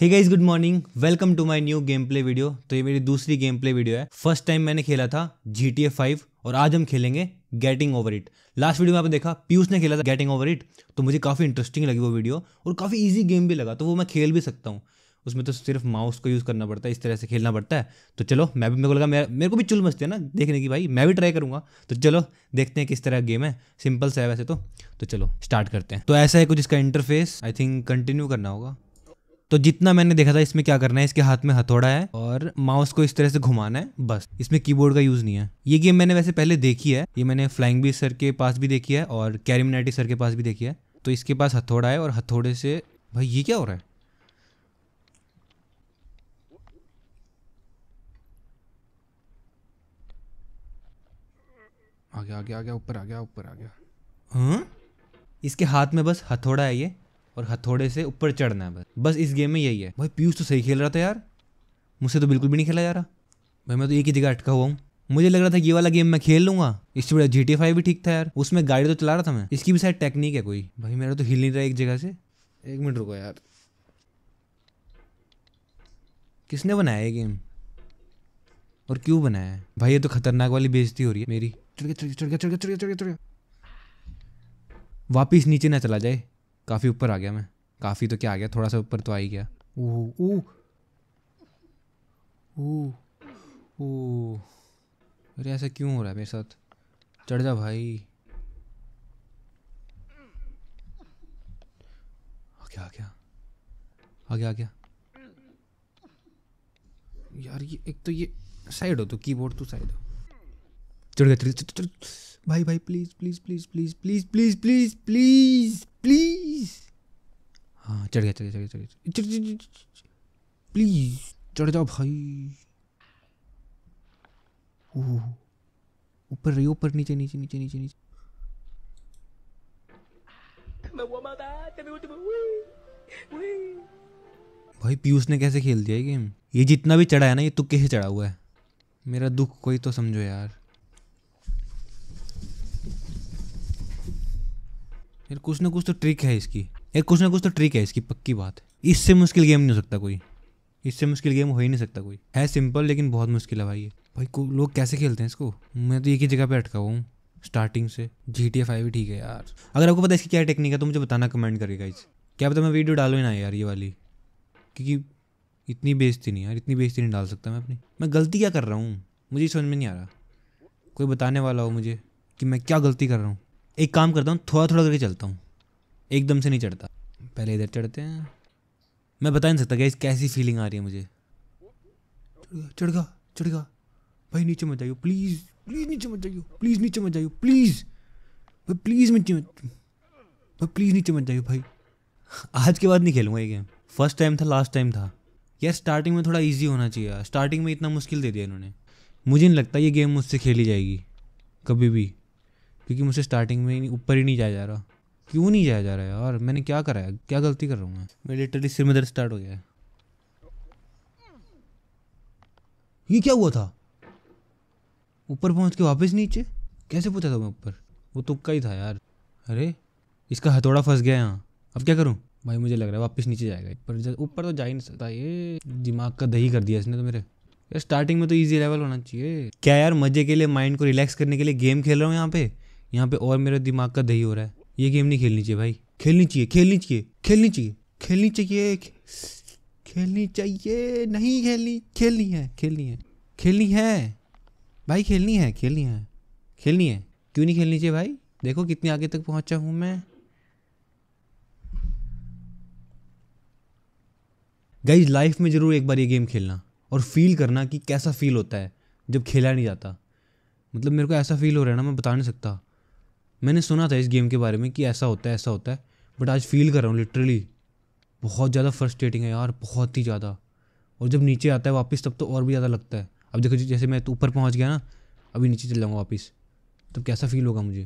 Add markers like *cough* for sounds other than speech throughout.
hey guys good morning welcome to my new gameplay video तो ये मेरी दूसरी गेम प्ले वीडियो है फर्स्ट टाइम मैंने खेला था जी टी फाइव और आज हम खेलेंगे Getting Over It last video में आपने देखा पीयूष ने खेला था गेटिंग ओवर इट तो मुझे काफ़ी इंटरेस्टिंग लगी वो वीडियो और काफ़ी ईजी गेम भी लगा तो वो मैं खेल भी सकता हूँ उसमें तो सिर्फ माउस को यूज़ करना पड़ता है इस तरह से खेलना पड़ता है तो चलो मैं भी मेरे को लगा मेरे, मेरे को भी चुल मस्ती है ना देखने की भाई मैं भी ट्राई करूँगा तो चलो देखते हैं किस तरह गेम है सिंपल सा है वैसे तो तो चलो स्टार्ट करते हैं तो ऐसा है कुछ इसका इंटरफेस आई थिंक कंटिन्यू करना होगा तो जितना मैंने देखा था इसमें क्या करना है इसके हाथ में हथौड़ा है और माउस को इस तरह से घुमाना है बस इसमें कीबोर्ड का यूज नहीं है ये गेम मैंने वैसे पहले देखी है ये मैंने फ्लाइंग बी सर के पास भी देखी है और कैरिमिनाटी सर के पास भी देखी है तो इसके पास हथौड़ा है और हथौड़े से भाई ये क्या हो रहा है आ गया आ गया आ गया ऊपर आ गया ऊपर आ गया हाँ इसके हाथ में बस हथौड़ा है ये और हथौड़े से ऊपर चढ़ना है बस बस इस गेम में यही है भाई पीयूष तो सही खेल रहा था यार मुझसे तो बिल्कुल भी नहीं खेला जा रहा भाई मैं तो एक ही जगह अटका हुआ हूँ मुझे लग रहा था ये वाला गेम मैं खेल लूंगा इससे बड़ा जी टी भी ठीक था यार उसमें गाड़ी तो चला रहा था मैं इसकी भी शायद टेक्निक है कोई भाई मेरा तो हिल नहीं रहा एक जगह से एक मिनट रुको यार किसने बनाया ये गेम और क्यों बनाया है भाई ये तो खतरनाक वाली बेजती हो रही है मेरी चढ़ गया चढ़ गया चढ़ गया चढ़ गया चढ़ गया वापिस नीचे ना चला जाए काफ़ी ऊपर आ गया मैं काफ़ी तो क्या आ गया थोड़ा सा ऊपर तो आ ही गया अरे ऐसा क्यों हो रहा है मेरे साथ चढ़ जा भाई आ गया आ गया आ गया आ गया यार ये एक तो ये साइड हो तो कीबोर्ड तो साइड हो चढ़ गया चढ़ भाई भाई please please please please please please please please please please हाँ ah, चढ़ गया चढ़ गया चढ़ गया चढ़ गया प्लीज़ चढ़ जाओ भाई ओह ऊपर रही ऊपर नीचे नीचे नीचे नीचे नीचे भाई पीयूष ने कैसे खेल दिया ये गेम ये जितना भी चढ़ा है ना ये तुक्के तो से चढ़ा हुआ है मेरा दुख कोई तो समझो यार यार कुछ ना कुछ तो ट्रिक है इसकी यार कुछ ना कुछ तो ट्रिक है इसकी पक्की बात इससे मुश्किल गेम नहीं हो सकता कोई इससे मुश्किल गेम हो ही नहीं सकता कोई है सिंपल लेकिन बहुत मुश्किल है भाई ये भाई को लोग कैसे खेलते हैं इसको मैं तो एक ही जगह पे अटका हुआ हूँ स्टार्टिंग से जी टी फाइव भी ठीक है यार अगर आपको पता है इसकी क्या टेक्निक है तो मुझे बताना कमेंट करेगा इस क्या पता मैं वीडियो डालू ना यार ये वाली क्योंकि इतनी बेजती नहीं यार इतनी बेजती नहीं डाल सकता मैं अपनी मैं गलती क्या कर रहा हूँ मुझे समझ में नहीं आ रहा कोई बताने वाला हो मुझे कि मैं क्या गलती कर रहा हूँ एक काम करता हूँ थोड़ा थोड़ा करके चलता हूँ एकदम से नहीं चढ़ता पहले इधर चढ़ते हैं मैं बता नहीं सकता गैस कैसी फीलिंग आ रही है मुझे चढ़ गया चढ़ गया भाई नीचे मत जाइयो प्लीज़ प्लीज़ नीचे मत जाइयो प्लीज़ नीचे मत जाइयो प्लीज़ भाई प्लीज़ नीचे मत भाई प्लीज़ नीचे मत जाइयो भाई आज के बाद नहीं खेलूँगा ये गेम फर्स्ट टाइम था लास्ट टाइम था यार स्टार्टिंग में थोड़ा ईजी होना चाहिए स्टार्टिंग में इतना मुश्किल दे दिया इन्होंने मुझे नहीं लगता ये गेम मुझसे खेली जाएगी कभी भी क्योंकि मुझसे स्टार्टिंग में ऊपर ही नहीं जाया जा रहा क्यों नहीं जाया जा रहा है यार मैंने क्या करा है क्या गलती कर रहा हूँ मैं मेरे लिटरली सिर में दर्द स्टार्ट हो गया है ये क्या हुआ था ऊपर पहुंच के वापस नीचे कैसे पूछा था मैं ऊपर वो तुक्का ही था यार अरे इसका हथौड़ा फंस गया यहाँ अब क्या करूँ भाई मुझे लग रहा है वापस नीचे जाएगा पर ऊपर तो जा ही नहीं सकता ये दिमाग का दही कर दिया इसने तो मेरे यार स्टार्टिंग में तो इजी लेवल होना चाहिए क्या यार मजे के लिए माइंड को रिलैक्स करने के लिए गेम खेल रहा हूँ यहाँ पे यहाँ पे और मेरा दिमाग का दही हो रहा है ये गेम नहीं खेलनी चाहिए भाई खेलनी चाहिए खेलनी चाहिए खेलनी चाहिए खेलनी चाहिए खेलनी चाहिए नहीं खेलनी खेलनी है खेलनी है खेलनी है भाई खेलनी है खेलनी है खेलनी है क्यों नहीं खेलनी चाहिए भाई देखो कितने आगे तक पहुंचा हूं मैं गई लाइफ में ज़रूर एक बार ये गेम खेलना और फील करना कि कैसा फील होता है जब खेला नहीं जाता मतलब मेरे को ऐसा फील हो रहा है ना मैं बता नहीं सकता मैंने सुना था इस गेम के बारे में कि ऐसा होता है ऐसा होता है बट आज फील कर रहा हूँ लिटरली बहुत ज़्यादा फ्रस्ट्रेटिंग है यार बहुत ही ज़्यादा और जब नीचे आता है वापस तब तो और भी ज़्यादा लगता है अब देखो जैसे मैं तो ऊपर पहुँच गया ना अभी नीचे चल जाऊँगा वापस तब कैसा फील होगा मुझे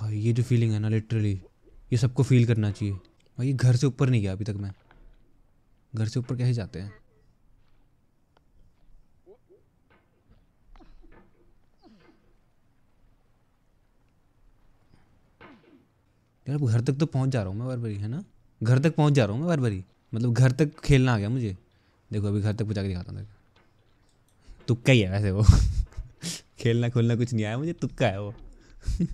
भाई हाँ, ये जो फीलिंग है ना लिटरली ये सबको फील करना चाहिए भाई हाँ, घर से ऊपर नहीं गया अभी तक मैं घर से ऊपर कैसे जाते हैं यार घर तक तो पहुंच जा रहा हूँ मैं बार बारी है ना घर तक पहुँच जा रहा हूँ मैं बार बारी मतलब घर तक खेलना आ गया मुझे देखो अभी घर तक पहुँचा के दिखाता हूँ तुक्का ही है वैसे वो *laughs* खेलना खोलना कुछ नहीं आया मुझे तुक्का है वो *laughs*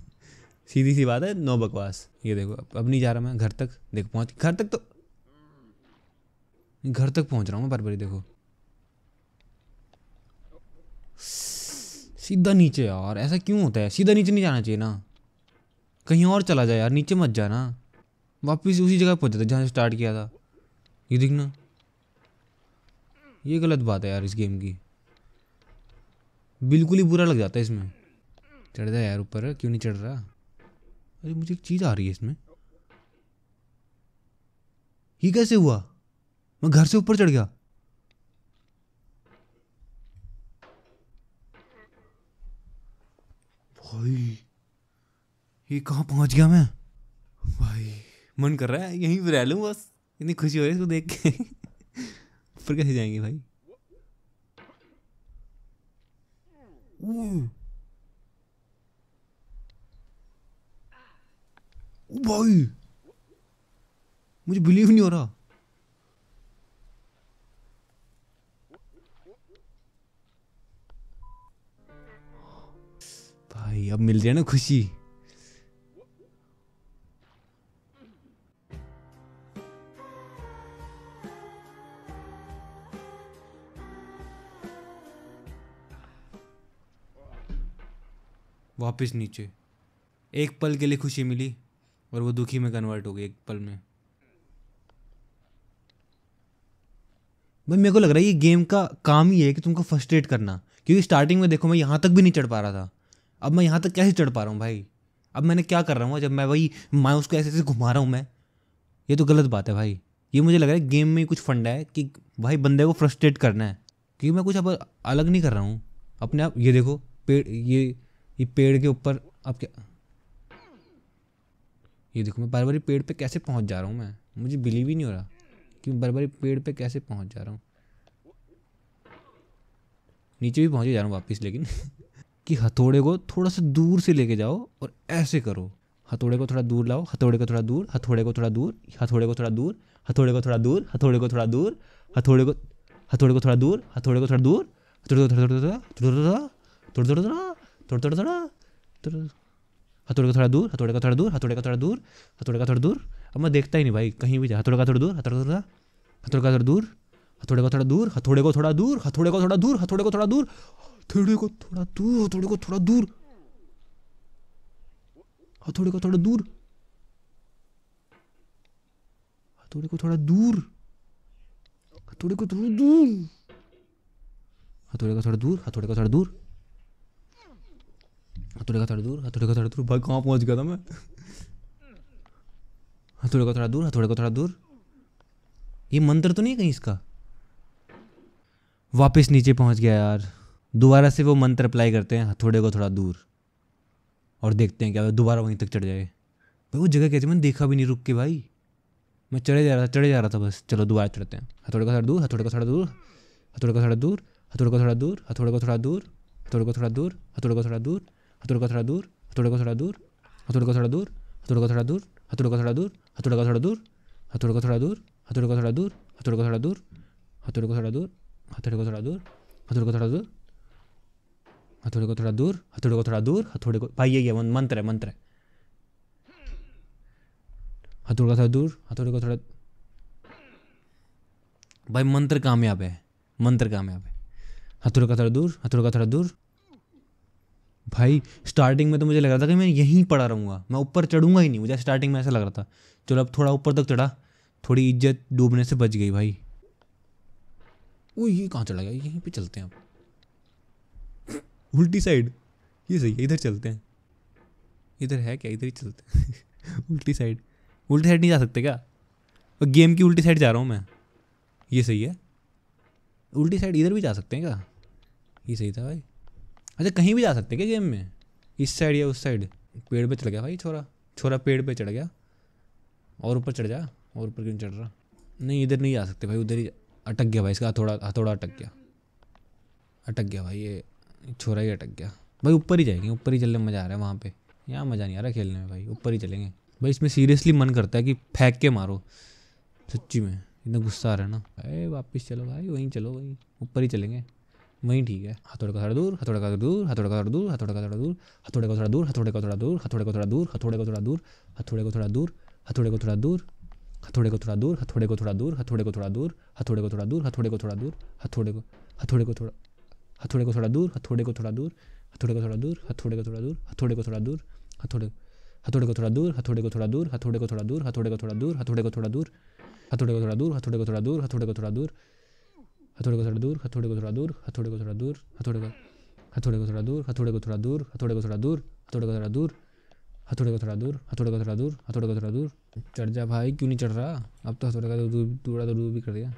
सीधी सी बात है नो बकवास ये देखो अब नहीं जा रहा मैं घर तक देखो पहुँच घर तक तो घर तक पहुँच रहा हूँ मैं बार देखो सीधा नीचे यार ऐसा क्यों होता है सीधा नीचे नहीं जाना चाहिए ना कहीं और चला जाए यार नीचे मत जाना वापस उसी जगह पहुंच जाता जहाँ स्टार्ट किया था ये देखना ये गलत बात है यार इस गेम की बिल्कुल ही बुरा लग जाता है इसमें चढ़ जाए यार ऊपर क्यों नहीं चढ़ रहा अरे मुझे एक चीज़ आ रही है इसमें ये कैसे हुआ मैं घर से ऊपर चढ़ गया भाई ये कहाँ पहुँच गया मैं भाई मन कर रहा है यहीं रह लूँ बस इतनी खुशी हो रही है देख के *laughs* ऊपर कैसे जाएंगे भाई भाई मुझे बिलीव नहीं हो रहा भाई अब मिल जाए ना खुशी वापस नीचे एक पल के लिए खुशी मिली और वो दुखी में कन्वर्ट हो गई एक पल में भाई मेरे को लग रहा है ये गेम का काम ही है कि तुमको फ्रस्ट्रेट करना क्योंकि स्टार्टिंग में देखो मैं यहाँ तक भी नहीं चढ़ पा रहा था अब मैं यहाँ तक कैसे चढ़ पा रहा हूँ भाई अब मैंने क्या कर रहा हूँ जब मैं वही माँ उसको ऐसे ऐसे घुमा रहा हूँ मैं ये तो गलत बात है भाई ये मुझे लग रहा है गेम में ही कुछ फंडा है कि भाई बंदे को फ्रस्ट्रेट करना है क्योंकि मैं कुछ अब अलग नहीं कर रहा हूँ अपने आप ये देखो पेड़ ये ये पेड़ के ऊपर आप क्या ये देखो मैं बार बार पेड़ पे कैसे पहुंच जा रहा हूँ मैं मुझे बिलीव ही नहीं हो रहा कि बार बार पेड़ पे कैसे पहुंच जा रहा हूँ नीचे भी पहुंच जा रहा हूँ वापस लेकिन कि हथौड़े को थोड़ा सा दूर से लेके जाओ और ऐसे करो हथौड़े को थोड़ा दूर लाओ हथौड़े को थोड़ा दूर हथौड़े को थोड़ा दूर हथौड़े को थोड़ा दूर हथौड़े को थोड़ा दूर हथौड़े को थोड़ा दूर हथौड़े को हथौड़े को थोड़ा दूर हथौड़े को थोड़ा दूर थोड़ा थोड़ा थोड़ा थोड़ा थोड़ा थोड़ा थोड़ा थोड़ा थोड़ा थोड़ा थोड़ा हथौड़े का थोड़ा दूर हथौड़े का थोड़ा दूर हथौड़े का थोड़ा दूर हथौड़े का थोड़ा दूर अब मैं देखता ही नहीं भाई कहीं भी जा हथौड़े का थोड़ा दूर हथौड़ा थोड़ा हथौड़े का थोड़ा दूर हथौड़े का थोड़ा दूर हथौड़े को थोड़ा दूर हथौड़े को थोड़ा दूर हथौड़े को थोड़ा दूर हथौड़े को थोड़ा दूर हथौड़े को थोड़ा दूर हथौड़े को थोड़ा दूर हथौड़े को थोड़ा दूर हथौड़े को थोड़ा दूर हथौड़े का थोड़ा दूर हथौड़े का थोड़ा दूर हथौड़े का थोड़ा दूर हथौड़े का थोड़ा दूर भाई कहाँ पहुँच गया था मैं हथौड़े का थोड़ा दूर हथौड़े का थोड़ा दूर ये मंत्र तो नहीं है कहीं इसका वापस नीचे पहुंच गया यार दोबारा से वो मंत्र अप्लाई करते हैं हथौड़े को थोड़ा दूर और देखते हैं क्या दोबारा वहीं तक चढ़ जाए भाई वो जगह कैसे मैंने देखा भी नहीं रुक के भाई मैं चढ़े जा रहा था चढ़े जा रहा था बस चलो दोबारा चढ़ते हैं हथोड़े का थोड़ा दूर हथौड़े का थोड़ा दूर हथोड़े का थोड़ा दूर हथोड़े का थोड़ा दूर हथौड़े का थोड़ा दूर हथौड़े का थोड़ा दूर हथौड़े का थोड़ा दूर हथौड़े का थोड़ा दूर हथौड़े का थोड़ा दूर हथौड़े का थोड़ा दूर हथौड़े का थोड़ा दूर हथौड़े का थोड़ा दूर हथौड़े का थोड़ा दूर हथौड़े का थोड़ा दूर हथौड़े का थोड़ा दूर हथौड़े का थोड़ा दूर हथौड़े का थोड़ा दूर हथौड़े का थोड़ा दूर हथौड़े का थोड़ा दूर हथौड़े को थोड़ा दूर हथौड़े को थोड़ा दूर हथौड़े को भाई यही है मंत्र है मंत्र है हथौड़े का थोड़ा दूर हथौड़े को थोड़ा भाई मंत्र कामयाब है मंत्र कामयाब है हथौड़े का थोड़ा दूर हथौड़े का थोड़ा दूर भाई स्टार्टिंग में तो मुझे लग रहा था कि मैं यहीं पड़ा रहूँगा मैं ऊपर चढ़ूँगा ही नहीं मुझे स्टार्टिंग में ऐसा लग रहा था चलो अब थोड़ा ऊपर तक चढ़ा थोड़ी इज्जत डूबने से बच गई भाई वो ये कहाँ चला गया यहीं पे चलते हैं अब उल्टी साइड ये सही है इधर चलते हैं इधर है क्या इधर ही चलते हैं *laughs* उल्टी साइड उल्टी साइड नहीं जा सकते क्या गेम की उल्टी साइड जा रहा हूँ मैं ये सही है उल्टी साइड इधर भी जा सकते हैं क्या ये सही था भाई अच्छा कहीं भी जा सकते क्या गेम में इस साइड या उस साइड पेड़ पे चढ़ गया भाई छोरा छोरा पेड़ पे चढ़ गया और ऊपर चढ़ जा और ऊपर क्यों चढ़ रहा नहीं इधर नहीं जा सकते भाई उधर ही अटक गया भाई इसका हथौड़ा हथौड़ा अटक गया अटक गया भाई ये छोरा ही अटक गया भाई ऊपर ही जाएंगे ऊपर ही चलने में मज़ा आ रहा है वहाँ पे यहाँ मज़ा नहीं आ रहा खेलने में भाई ऊपर ही चलेंगे भाई इसमें सीरियसली मन करता है कि फेंक के मारो सच्ची में इतना गुस्सा आ रहा है ना अरे वापस चलो भाई वहीं चलो वहीं ऊपर ही चलेंगे वहीं ठीक है हथौड़े को थोड़ा दूर हथौड़े का दूर हथौड़े का दूर हथौड़े का थोड़ा दूर हथौड़े को थोड़ा दूर हथौड़े का थोड़ा दूर हथौड़े को थोड़ा दूर हथौड़े को थोड़ा दूर हथौड़े को थोड़ा दूर हथौड़े को थोड़ा दूर हथौड़े को थोड़ा दूर हथौड़े को थोड़ा दूर हथौड़े को थोड़ा दूर हथौड़े को थोड़ा दूर हथौड़े को थोड़ा दूर हथौड़े को हथौड़े को थोड़ा हथौड़े को थोड़ा दूर हथौड़े को थोड़ा दूर हथौड़े को थोड़ा दूर हथौड़े को थोड़ा दूर हथौड़े को थोड़ा दूर हथौड़े हथोड़े को थोड़ा दूर हथौड़े को थोड़ा दूर हथौड़े को थोड़ा दूर हथौड़े को थोड़ा दूर हथौड़े को थोड़ा दूर हथौड़े को थोड़ा दूर हथौड़े को थोड़ा दूर हथौड़े को थोड़ा दूर हथौड़े को थोड़ा दूर हथौड़े को थोड़ा दूर हथौड़े को थोड़ा दूर हथौड़े को थोड़ा दूर हथौड़े को हथौड़े को थोड़ा दूर हथौड़े को थोड़ा दूर हथौड़े को थोड़ा दूर हथौड़े को थोड़ा दूर हथौड़े को थोड़ा दूर हथौड़े को थोड़ा दूर हथौड़े को थोड़ा दूर चढ़ जा भाई क्यों नहीं चढ़ रहा अब तो हथौड़े का दूर थोड़ा दूर भी कर दिया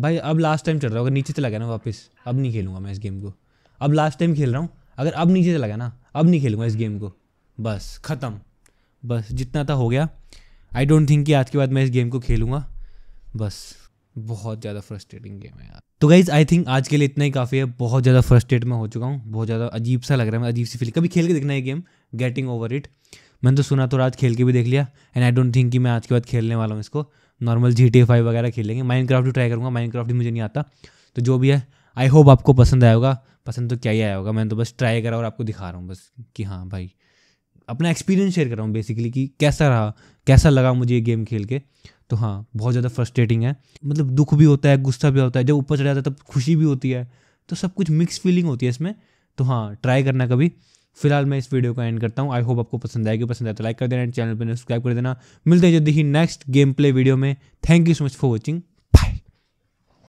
भाई अब लास्ट टाइम चढ़ रहा हूँ अगर नीचे चला गया ना वापस अब नहीं खेलूंगा मैं इस गेम को अब लास्ट टाइम खेल रहा हूँ अगर अब नीचे चला गया ना अब नहीं खेलूंगा इस गेम को बस ख़त्म बस जितना था हो गया आई डोंट थिंक कि आज के बाद मैं इस गेम को खेलूँगा बस बहुत ज़्यादा फ्रस्ट्रेटिंग गेम है यार तो गाइज आई थिंक आज के लिए इतना ही काफ़ी है बहुत ज़्यादा फ्रस्ट्रेट मैं हो चुका हूँ बहुत ज़्यादा अजीब सा लग रहा है मैं अजीब सी फील कभी खेल के देखना ये गेम गेटिंग ओवर इट मैंने तो सुना तो रात खेल के भी देख लिया एंड आई डोंट थिंक कि मैं आज के बाद खेलने वाला हूँ इसको नॉर्मल जी टी फाइव वगैरह खेलेंगे माइंड क्राफ्ट भी ट्राई करूँगा माइंड क्राफ्ट भी मुझे नहीं आता तो जो भी है आई होप आपको पसंद आया होगा पसंद तो क्या ही आया होगा मैंने तो बस ट्राई करा और आपको दिखा रहा हूँ बस कि हाँ भाई अपना एक्सपीरियंस शेयर कर रहा हूँ बेसिकली कि कैसा रहा कैसा लगा मुझे ये गेम खेल के तो हाँ बहुत ज़्यादा फ्रस्ट्रेटिंग है मतलब दुख भी होता है गुस्सा भी होता है जब ऊपर चढ़ जाता है तब खुशी भी होती है तो सब कुछ मिक्स फीलिंग होती है इसमें तो हाँ ट्राई करना कभी फिलहाल मैं इस वीडियो का एंड करता हूँ आई होप आपको पसंद आएगी पसंद आए तो लाइक कर देना चैनल पर सब्सक्राइब कर देना मिलते हैं जल्दी ही नेक्स्ट गेम प्ले वीडियो में thank you so much for watching